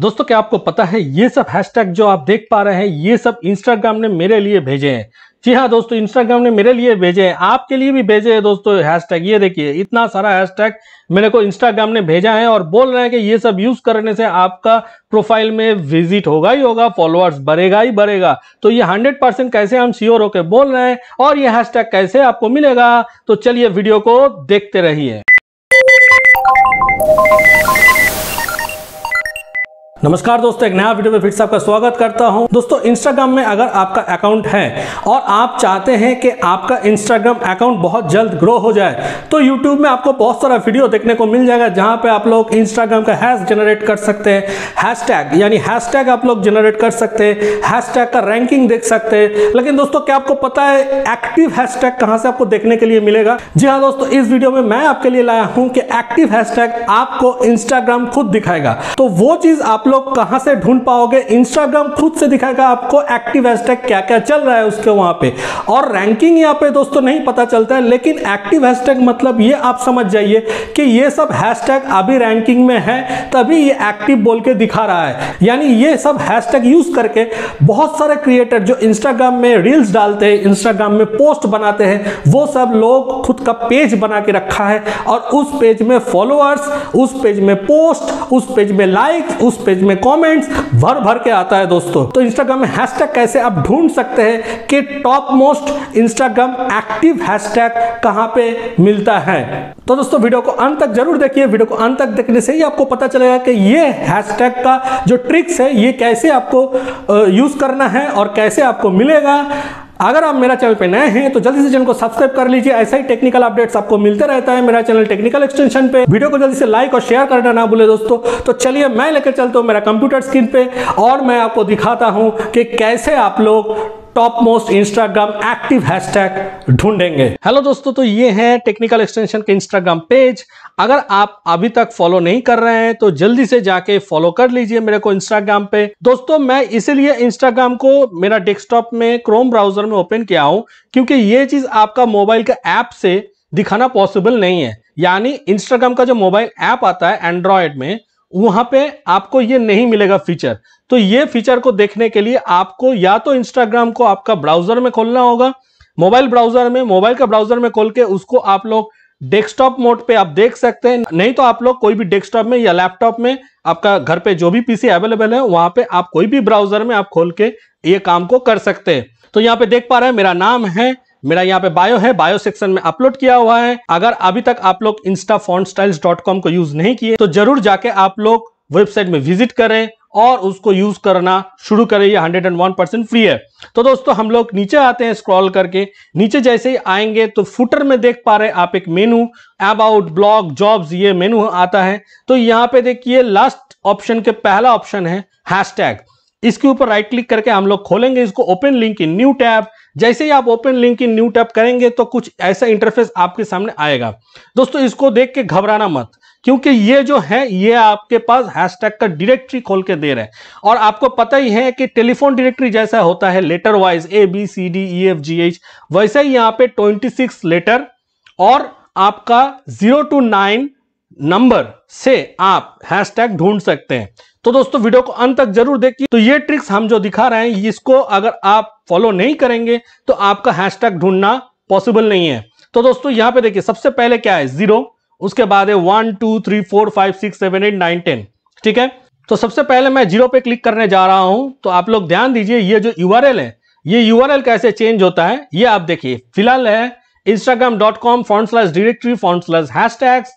दोस्तों क्या आपको पता है ये सब हैशटैग जो आप देख पा रहे हैं ये सब इंस्टाग्राम ने मेरे लिए भेजे हैं जी हाँ दोस्तों इंस्टाग्राम ने मेरे लिए भेजे हैं आपके लिए भी भेजे हैं दोस्तों हैशटैग ये देखिए इतना सारा हैशटैग मेरे को इंस्टाग्राम ने भेजा है और बोल रहे हैं कि ये सब यूज करने से आपका प्रोफाइल में विजिट होगा ही होगा फॉलोअर्स बढ़ेगा ही बढ़ेगा तो ये 100 परसेंट कैसे हम श्योर होकर बोल रहे हैं और ये टैग कैसे आपको मिलेगा तो चलिए वीडियो को देखते रहिए नमस्कार दोस्तों एक नया वीडियो में फिर से आपका स्वागत करता हूं दोस्तों इंस्टाग्राम में अगर आपका अकाउंट है और आप चाहते हैं कि आपका इंस्टाग्राम अकाउंट बहुत जल्द ग्रो हो जाए तो यूट्यूब में आपको बहुत सारा वीडियो देखने को मिल जाएगा जहां पे आप लोग इंस्टाग्राम का हैश जनरेट कर सकते हैं हैशटैग यानी हैशटैग आप लोग जनरेट कर सकते हैं का रैंकिंग देख सकते हैं लेकिन दोस्तों क्या आपको पता है एक्टिव हैशटैग कहाँ से आपको देखने के लिए मिलेगा जी हाँ दोस्तों इस वीडियो में मैं आपके लिए लाया हूँ कि एक्टिव हैशटैग आपको इंस्टाग्राम खुद दिखाएगा तो वो चीज आप लोग लोग कहां से ढूंढ पाओगे इंस्टाग्राम खुद से दिखाएगा आपको एक्टिव हैशटैग क्या क्या चल रहा है उसके वहां पे और रैंकिंग यहां पे दोस्तों नहीं पता चलता है लेकिन एक्टिव हैशटैग मतलब ये आप समझ जाइए कि ये सब हैशटैग अभी रैंकिंग में है तभी ये एक्टिव बोल के दिखा रहा है यानी ये सब हैशटैग यूज करके बहुत सारे क्रिएटर जो इंस्टाग्राम में रील्स डालते हैं इंस्टाग्राम में पोस्ट बनाते हैं वो सब लोग खुद का पेज बना के रखा है और उस पेज में फॉलोअर्स उस पेज में पोस्ट उस पेज में लाइक उस पेज में कमेंट्स भर भर के आता है दोस्तों तो इंस्टाग्राम में हैशटैग कैसे आप ढूंढ सकते हैं कि top most Instagram active hashtag कहां पे मिलता है तो दोस्तों वीडियो को अंत तक जरूर देखिए वीडियो को अंत तक देखने से ही आपको पता चलेगा कि ये हैशटैग का जो ट्रिक्स है ये कैसे आपको यूज करना है और कैसे आपको मिलेगा अगर आप मेरा चैनल पे नए हैं तो जल्दी से चैनल को सब्सक्राइब कर लीजिए ऐसा ही टेक्निकल अपडेट्स आपको मिलते रहता है मेरा चैनल टेक्निकल एक्सटेंशन पे वीडियो को जल्दी से लाइक और शेयर करना ना भूले दोस्तों तो चलिए मैं लेकर चलता हूँ मेरा कंप्यूटर स्क्रीन पे और मैं आपको दिखाता हूँ कि कैसे आप लोग top most Instagram active hashtag ढूंढेंगे हेलो दोस्तों तो ये है टेक्निकल एक्सटेंशन के इंस्टाग्राम पेज अगर आप अभी तक फॉलो नहीं कर रहे हैं तो जल्दी से जाके फॉलो कर लीजिए मेरे को इंस्टाग्राम पे दोस्तों मैं इसीलिए इंस्टाग्राम को मेरा डेस्कटॉप में क्रोम ब्राउजर में ओपन किया हूं क्योंकि ये चीज आपका मोबाइल का ऐप से दिखाना पॉसिबल नहीं है यानी इंस्टाग्राम का जो मोबाइल ऐप आता है एंड्रॉयड में वहां पे आपको ये नहीं मिलेगा फीचर तो ये फीचर को देखने के लिए आपको या तो इंस्टाग्राम को आपका ब्राउजर में खोलना होगा मोबाइल ब्राउजर में मोबाइल का ब्राउजर में खोल के उसको आप लोग डेस्कटॉप मोड पे आप देख सकते हैं नहीं तो आप लोग कोई भी डेस्कटॉप में या लैपटॉप में आपका घर पे जो भी पीसी अवेलेबल है वहां पे आप कोई भी ब्राउजर में आप खोल के ये काम को कर सकते हैं तो यहाँ पे देख पा रहे हैं मेरा नाम है मेरा यहाँ पे बायो है बायो सेक्शन में अपलोड किया हुआ है अगर अभी तक आप लोग इंस्टा को यूज नहीं किए तो जरूर जाके आप लोग वेबसाइट में विजिट करें और उसको यूज करना शुरू करें ये 101 परसेंट फ्री है तो दोस्तों हम लोग नीचे आते हैं स्क्रॉल करके नीचे जैसे ही आएंगे तो फुटर में देख पा रहे आप एक मेनू अबाउट ब्लॉग जॉब्स ये मेनू आता है तो यहाँ पे देखिए लास्ट ऑप्शन के पहला ऑप्शन है हैश इसके ऊपर राइट क्लिक करके हम लोग खोलेंगे इसको open link in new tab जैसे ही आप open link in new tab करेंगे तो कुछ ऐसा इंटरफेस आपके सामने आएगा दोस्तों इसको देख के घबराना मत क्योंकि ये जो है ये आपके पास हैशटैग का डायरेक्टरी खोल के दे रहे हैं और आपको पता ही है कि टेलीफोन डायरेक्टरी जैसा होता है letter wise A B C D E F G H वैसे ही यहाँ पे 26 लेटर और आपका जीरो टू नाइन नंबर से आप हैशटैग ढूंढ सकते हैं तो दोस्तों वीडियो को अंत तक जरूर देखिए तो ये ट्रिक्स हम जो दिखा रहे हैं इसको अगर आप फॉलो नहीं करेंगे तो आपका हैशटैग ढूंढना पॉसिबल नहीं है तो दोस्तों यहां पे देखिए सबसे पहले क्या है जीरो उसके बाद है one two three four five six seven eight nine ten ठीक है तो सबसे पहले मैं जीरो पे क्लिक करने जा रहा हूं तो आप लोग ध्यान दीजिए ये जो यू है ये यू कैसे चेंज होता है ये आप देखिए फिलहाल है Instagram dot com fonts slash directory fonts slash hash tags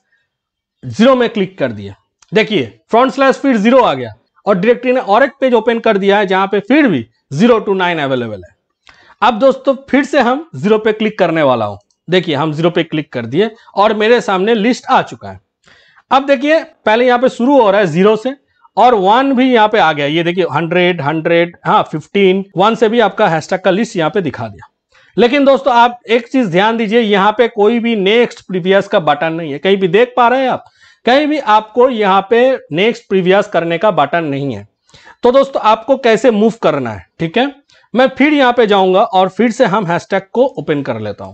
zero में क्लिक कर दिया देखिए फ्रंट स्लैश फिर जीरो आ गया और डायरेक्टरी ने और एक पेज ओपन कर दिया है जहां पे फिर भी जीरो टू नाइन अवेलेबल है अब दोस्तों फिर से हम जीरो पे क्लिक करने वाला हूं देखिए हम जीरो पे क्लिक कर दिए और मेरे सामने लिस्ट आ चुका है अब देखिए पहले यहां पे शुरू हो रहा है जीरो से और वन भी यहाँ पे आ गया ये देखिए हंड्रेड हंड्रेड हाँ फिफ्टीन वन से भी आपका हैशटैग का लिस्ट यहाँ पे दिखा दिया लेकिन दोस्तों आप एक चीज ध्यान दीजिए यहाँ पे कोई भी नेक्स्ट प्रीवियस का बटन नहीं है कहीं भी देख पा रहे हैं आप कहीं भी आपको यहाँ पे नेक्स्ट प्रीवियस करने का बटन नहीं है तो दोस्तों आपको कैसे मूव करना है ठीक है मैं फिर यहाँ पे जाऊंगा और फिर से हम हैशटैग को ओपन कर लेता हूं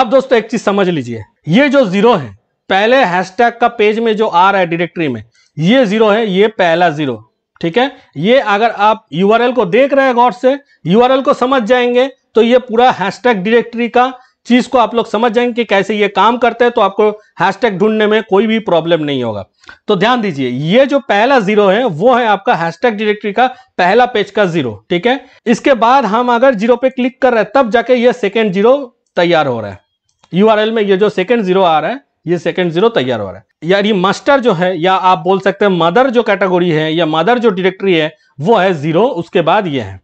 आप दोस्तों एक चीज समझ लीजिए ये जो जीरो है पहले हैशटैग का पेज में जो आ रहा है डायरेक्टरी में ये जीरो है ये पहला जीरो ठीक है ये अगर आप यू को देख रहे हैं गौर से यू को समझ जाएंगे तो ये पूरा हैशटैग डिरेक्टरी का चीज को आप लोग समझ जाएंगे कि कैसे ये काम करते हैं तो आपको हैशटैग ढूंढने में कोई भी प्रॉब्लम नहीं होगा तो ध्यान दीजिए ये जो पहला जीरो है वो है आपका हैशटैग डायरेक्टरी का पहला पेज का जीरो ठीक है इसके बाद हम अगर जीरो पे क्लिक कर रहे हैं तब जाके ये सेकेंड जीरो तैयार हो रहा है यू में ये जो सेकेंड जीरो आ रहा है ये सेकंड जीरो तैयार हो रहा है यार ये मास्टर जो है या आप बोल सकते हैं मदर जो कैटेगोरी है या मदर जो डिरेक्टरी है वो है जीरो उसके बाद ये है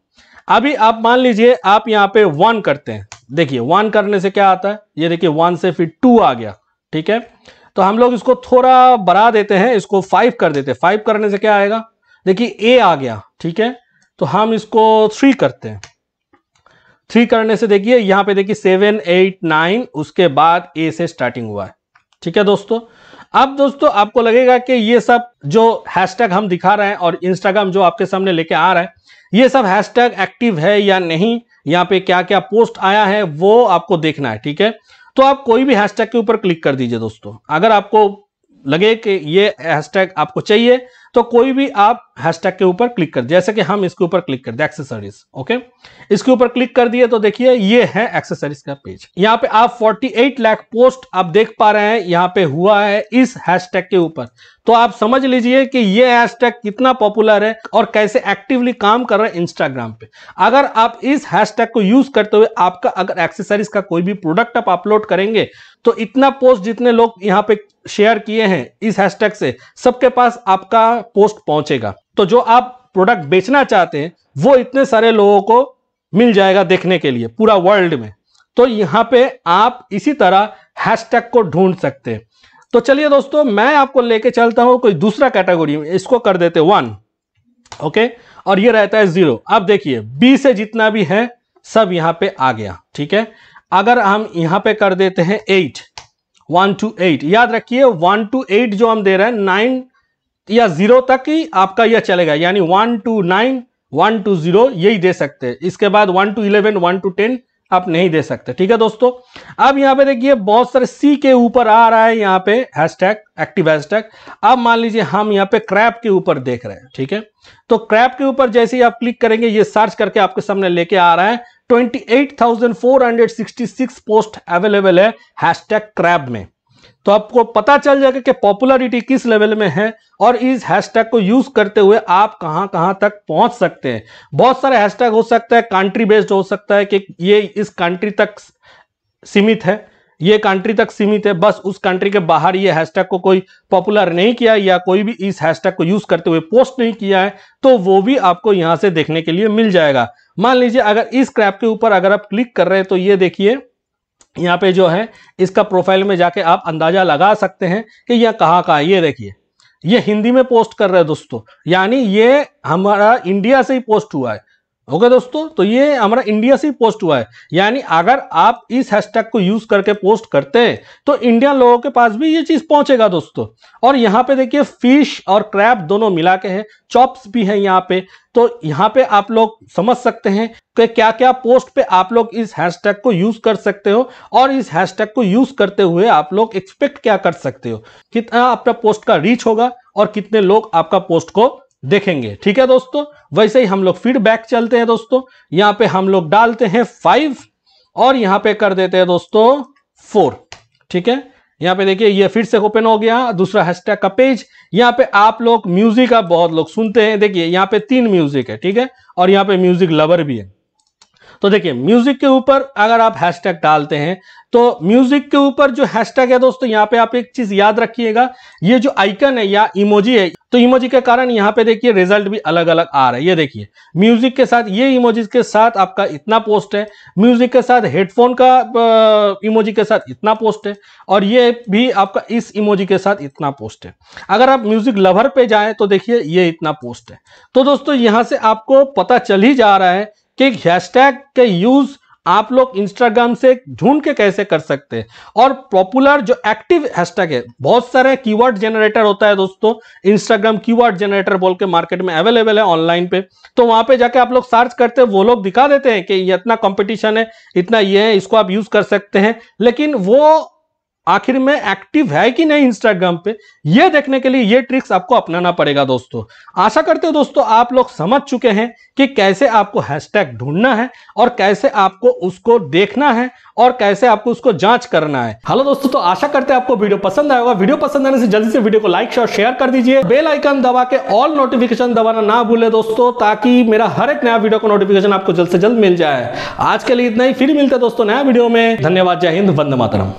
अभी आप मान लीजिए आप यहाँ पे वन करते हैं देखिए वन करने से क्या आता है ये देखिए वन से फिर टू आ गया ठीक है तो हम लोग इसको थोड़ा बढ़ा देते हैं इसको फाइव कर देते हैं फाइव करने से क्या आएगा देखिए ए आ गया ठीक है तो हम इसको थ्री करते हैं थ्री करने से देखिए यहाँ पे देखिए सेवन एट नाइन उसके बाद ए से स्टार्टिंग हुआ है ठीक है दोस्तों अब दोस्तों आपको लगेगा कि ये सब जो हैशटैग हम दिखा रहे हैं और इंस्टाग्राम जो आपके सामने लेके आ रहा है ये सब हैशटैग एक्टिव है या नहीं यहाँ पे क्या क्या पोस्ट आया है वो आपको देखना है ठीक है तो आप कोई भी हैशटैग के ऊपर क्लिक कर दीजिए दोस्तों अगर आपको लगे कि ये हैशटैग आपको चाहिए तो कोई भी आप हैशटैग के ऊपर क्लिक कर जैसे कि हम इसके ऊपर क्लिक कर दे एक्सेसरीज ओके इसके ऊपर क्लिक कर दिए तो देखिए ये है एक्सेसरीज का पेज यहाँ पे आप 48 लाख पोस्ट आप देख पा रहे हैं यहाँ पे हुआ है इस हैशटैग के ऊपर तो आप समझ लीजिए कि ये हैशटैग कितना पॉपुलर है और कैसे एक्टिवली काम कर रहे हैं इंस्टाग्राम पे अगर आप इस हैशटैग को यूज करते हुए आपका अगर एक्सेसरीज का कोई भी प्रोडक्ट आप अपलोड करेंगे तो इतना पोस्ट जितने लोग यहाँ पे शेयर किए हैं इस हैशटैग से सबके पास आपका पोस्ट पहुंचेगा तो जो आप प्रोडक्ट बेचना चाहते हैं वो इतने सारे लोगों को मिल जाएगा देखने के लिए पूरा वर्ल्ड में तो यहाँ पे आप इसी तरह हैशटैग को ढूंढ सकते हैं तो चलिए दोस्तों मैं आपको लेके चलता हूं कोई दूसरा कैटेगरी में इसको कर देते वन ओके और ये रहता है जीरो अब देखिए बी से जितना भी है सब यहाँ पे आ गया ठीक है अगर हम यहां पे कर देते हैं एट वन टू एट याद रखिए वन टू एट जो हम दे रहे हैं नाइन या जीरो तक ही आपका यह चलेगा यानी one two nine one two zero यही दे सकते हैं इसके बाद one two eleven one two ten आप नहीं दे सकते ठीक है दोस्तों अब यहां पे देखिए बहुत सारे सी के ऊपर आ रहा है यहां पे हैशटैग एक्टिव हैशटैग अब मान लीजिए हम यहां पे क्रैप के ऊपर देख रहे हैं ठीक है तो क्रैप के ऊपर जैसे ही आप क्लिक करेंगे ये सर्च करके आपके सामने लेके आ रहा है 28,466 पोस्ट अवेलेबल है हैशटैग क्रैप में तो आपको पता चल जाएगा कि पॉपुलरिटी किस लेवल में है और इस हैशटैग को यूज करते हुए आप कहां कहां तक पहुंच सकते हैं बहुत सारे हैशटैग हो सकता है कंट्री बेस्ड हो सकता है कि ये इस कंट्री तक सीमित है ये कंट्री तक सीमित है बस उस कंट्री के बाहर ये हैशटैग को कोई पॉपुलर नहीं किया या कोई भी इस हैशटैग को यूज करते हुए पोस्ट नहीं किया है तो वो भी आपको यहां से देखने के लिए मिल जाएगा मान लीजिए अगर इस क्रैप के ऊपर अगर आप क्लिक कर रहे हैं तो ये देखिए यहाँ पे जो है इसका प्रोफाइल में जाके आप अंदाजा लगा सकते हैं कि यह कहाँ का है ये देखिए ये हिंदी में पोस्ट कर रहे हैं दोस्तों यानी ये हमारा इंडिया से ही पोस्ट हुआ है ओके दोस्तों तो ये हमारा इंडिया से पोस्ट हुआ है यानी अगर आप इस हैशटैग को यूज करके पोस्ट करते हैं तो इंडियन लोगों के पास भी ये चीज पहुंचेगा दोस्तों और यहाँ पे देखिए फिश और क्रैप दोनों मिला के हैं चॉप्स भी हैं यहाँ पे तो यहाँ पे आप लोग समझ सकते हैं कि क्या क्या पोस्ट पे आप लोग इस हैशटैग को यूज कर सकते हो और इस हैशटैग को यूज करते हुए आप लोग एक्सपेक्ट क्या कर सकते हो कितना आपका पोस्ट का रीच होगा और कितने लोग आपका पोस्ट को देखेंगे ठीक है दोस्तों वैसे ही हम लोग फीडबैक चलते हैं दोस्तों यहाँ पे हम लोग डालते हैं फाइव और यहां पे कर देते हैं दोस्तों फोर ठीक है यहां पे देखिए ये फिर से ओपन हो गया दूसरा हैशटैग का पेज यहां पे आप लोग म्यूजिक आप बहुत लोग सुनते हैं देखिए यहां पे तीन म्यूजिक है ठीक है और यहां पे म्यूजिक लवर भी है तो देखिए म्यूजिक के ऊपर अगर आप हैशटैग डालते हैं तो म्यूजिक के ऊपर जो हैशटैग है दोस्तों यहाँ पे आप एक चीज याद रखिएगा ये जो आइकन है या इमोजी है तो इमोजी के कारण यहाँ पे देखिए रिजल्ट भी अलग अलग आ रहा है ये देखिए म्यूजिक के साथ ये इमोजी के साथ आपका इतना पोस्ट है म्यूजिक के साथ हेडफोन का इमोजी के साथ इतना पोस्ट है और ये भी आपका इस इमोजी के साथ इतना पोस्ट है अगर आप म्यूजिक लवर पे जाए तो देखिए ये इतना पोस्ट है तो दोस्तों यहां से आपको पता चल ही जा रहा है ठीक हैशटैग के यूज आप लोग इंस्टाग्राम से ढूंढ के कैसे कर सकते हैं और पॉपुलर जो एक्टिव हैशटैग है बहुत सारे कीवर्ड जनरेटर होता है दोस्तों इंस्टाग्राम कीवर्ड जनरेटर बोल के मार्केट में अवेलेबल है ऑनलाइन पे तो वहां पे जाके आप लोग सर्च करते हैं वो लोग दिखा देते हैं कि इतना कंपटीशन है इतना ये है इसको आप यूज कर सकते हैं लेकिन वो आखिर में एक्टिव है कि नहीं इंस्टाग्राम पे यह देखने के लिए यह ट्रिक्स आपको अपनाना पड़ेगा दोस्तों आशा करते हो दोस्तों आप लोग समझ चुके हैं कि कैसे आपको हैशटैग ढूंढना है और कैसे आपको उसको देखना है और कैसे आपको उसको जांच करना है हेलो दोस्तों तो आशा करते हैं आपको वीडियो पसंद आया होगा वीडियो पसंद आने से जल्दी से वीडियो को लाइक और शेयर कर दीजिए बेल आइकन दबा के ऑल नोटिफिकेशन दबाना ना भूले दोस्तों ताकि मेरा हर एक नया वीडियो का नोटिफिकेशन आपको जल्द से जल्द मिल जाए आज के लिए इतना ही फिर मिलते दोस्तों नया वीडियो में धन्यवाद जय हिंद वंद मातरम